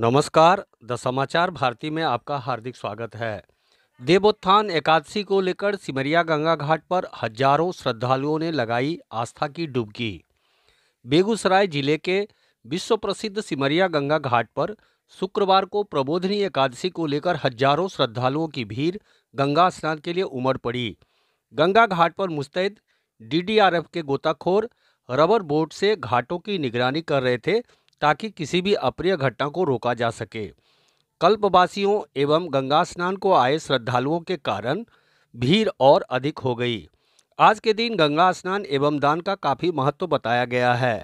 नमस्कार द समाचार भारती में आपका हार्दिक स्वागत है देवोत्थान एकादशी को लेकर सिमरिया गंगा घाट पर हजारों श्रद्धालुओं ने लगाई आस्था की डुबकी बेगूसराय जिले के विश्व प्रसिद्ध सिमरिया गंगा घाट पर शुक्रवार को प्रबोधनी एकादशी को लेकर हजारों श्रद्धालुओं की भीड़ गंगा स्नान के लिए उमड़ पड़ी गंगा घाट पर मुस्तैद डीडीआरएफ के गोताखोर रबर बोट से घाटों की निगरानी कर रहे थे ताकि किसी भी अप्रिय घटना को रोका जा सके कल्पवासियों एवं गंगा स्नान को आए श्रद्धालुओं के कारण भीड़ और अधिक हो गई आज के दिन गंगा स्नान एवं दान का काफ़ी महत्व बताया गया है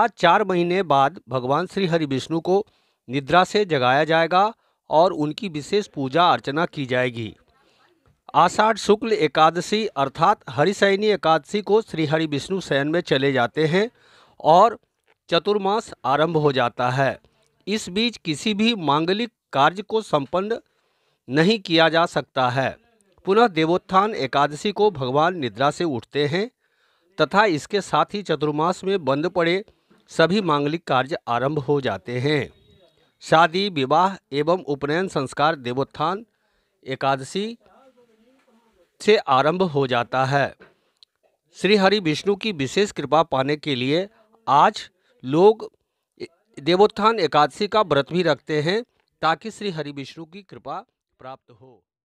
आज चार महीने बाद भगवान श्री हरि विष्णु को निद्रा से जगाया जाएगा और उनकी विशेष पूजा अर्चना की जाएगी आषाढ़ शुक्ल एकादशी अर्थात हरिशयनी एकादशी को श्री हरि विष्णु शयन में चले जाते हैं और चतुर्मास आरंभ हो जाता है इस बीच किसी भी मांगलिक कार्य को संपन्न नहीं किया जा सकता है पुनः देवोत्थान एकादशी को भगवान निद्रा से उठते हैं तथा इसके साथ ही चतुर्मास में बंद पड़े सभी मांगलिक कार्य आरंभ हो जाते हैं शादी विवाह एवं उपनयन संस्कार देवोत्थान एकादशी से आरंभ हो जाता है श्री हरि विष्णु की विशेष कृपा पाने के लिए आज लोग देवोत्थान एकादशी का व्रत भी रखते हैं ताकि श्री हरि विष्णु की कृपा प्राप्त हो